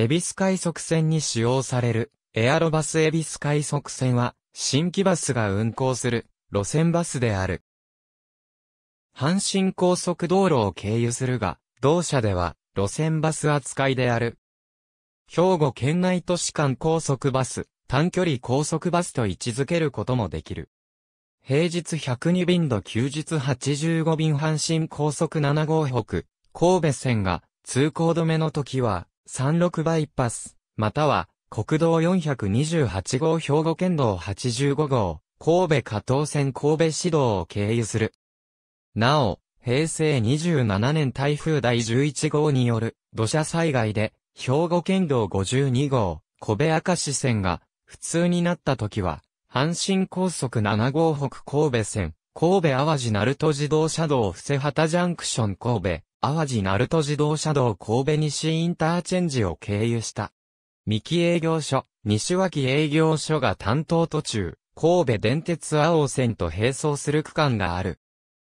エビス快速線に使用される、エアロバスエビス快速線は、新規バスが運行する、路線バスである。阪神高速道路を経由するが、同社では、路線バス扱いである。兵庫県内都市間高速バス、短距離高速バスと位置づけることもできる。平日102便と休日85便阪神高速7号北、神戸線が通行止めの時は36バイパス、または、国道428号兵庫県道85号、神戸加藤線神戸市道を経由する。なお、平成27年台風第11号による土砂災害で、兵庫県道52号、神戸明石線が普通になった時は、阪神高速7号北神戸線、神戸淡路鳴門自動車道伏せ畑ジャンクション神戸、淡路鳴門自動車道神戸西インターチェンジを経由した。三木営業所、西脇営業所が担当途中、神戸電鉄青線と並走する区間がある。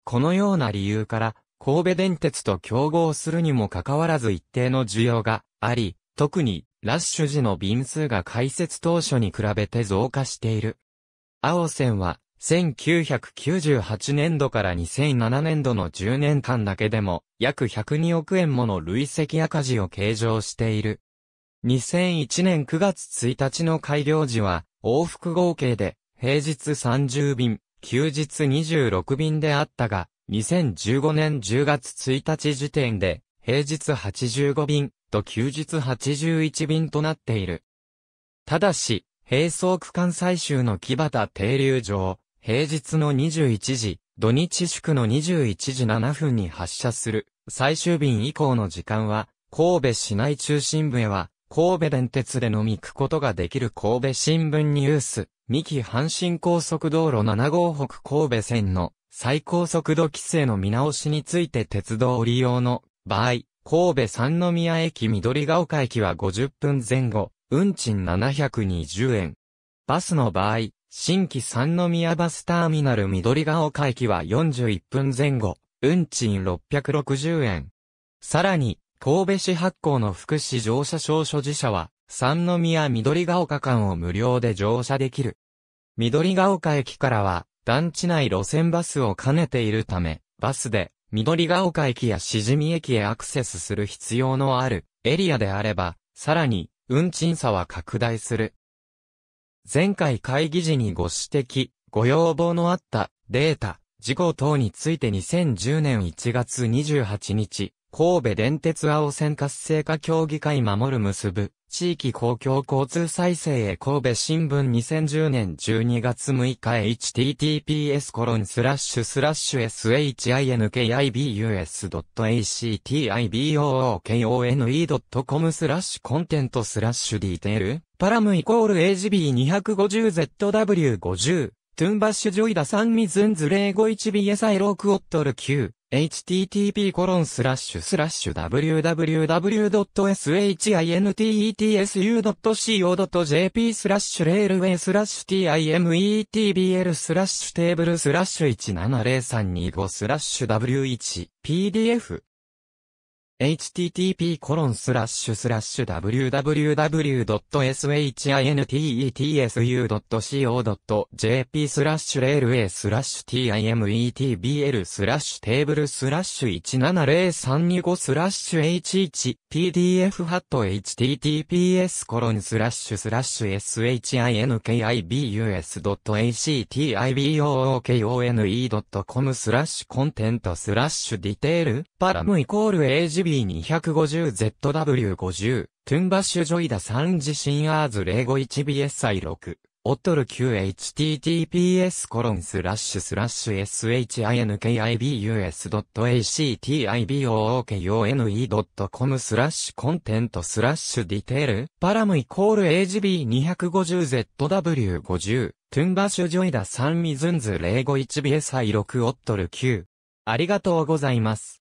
このような理由から、神戸電鉄と競合するにもかかわらず一定の需要があり、特にラッシュ時の便数が開設当初に比べて増加している。青線は1998年度から2007年度の10年間だけでも、約102億円もの累積赤字を計上している。2001年9月1日の開業時は、往復合計で、平日30便、休日26便であったが、2015年10月1日時点で、平日85便と休日81便となっている。ただし、並走区間最終の木端停留場、平日の21時、土日祝の21時7分に発車する最終便以降の時間は、神戸市内中心部へは、神戸電鉄で飲み行くことができる神戸新聞ニュース、三木阪神高速道路7号北神戸線の最高速度規制の見直しについて鉄道利用の場合、神戸三宮駅緑ヶ丘駅は50分前後、運賃720円。バスの場合、新規三宮バスターミナル緑ヶ丘駅は41分前後、運賃660円。さらに、神戸市発行の福祉乗車証所持者は、三宮緑ヶ丘間を無料で乗車できる。緑ヶ丘駅からは、団地内路線バスを兼ねているため、バスで、緑ヶ丘駅やしじみ駅へアクセスする必要のあるエリアであれば、さらに、運賃差は拡大する。前回会議時にご指摘、ご要望のあったデータ、事項等について2010年1月28日、神戸電鉄青線活性化協議会守る結ぶ、地域公共交通再生へ神戸新聞2010年12月6日へ https コロンスラッシュスラッシュ s h i n k i b u s a c t i b o o k o n e c o m スラッシュコンテントスラッシュディテールパラムイコール AGB250ZW50 トゥンバッシュジョイダサンミズンズ051ビエサイロークオットル9 http://www.shintetsu.co.jp スラッシュレールウェイスラッシュ timetbl スラッシュテーブルスラッシュ17032 5スラッシュ w1pdf http://www.shintetsu.co.jp スラッシュレール A スラッシュ timetbl スラッシュテーブルスラッシュ170325スラッシュ h1pdf ハット https コロンスラッシュスラッシュ shinkibus.actibookone.com スラッシュコンテントスラッシュディテールパラムイコール agb f b 2 5 0 z w 5 0トゥンバッシュジョイダ3シンアーズ 051BSI6、オットル q h t t p s コロンスラッシュスラッシュ s h i n k i b u s a c t i b o o k o n e c o m スラッシュコンテントスラッシュディテールパラムイコール agb250zw50 トゥンバッシュジョイダ3ミズンズ 051bsi6 オットル Q。ありがとうございます。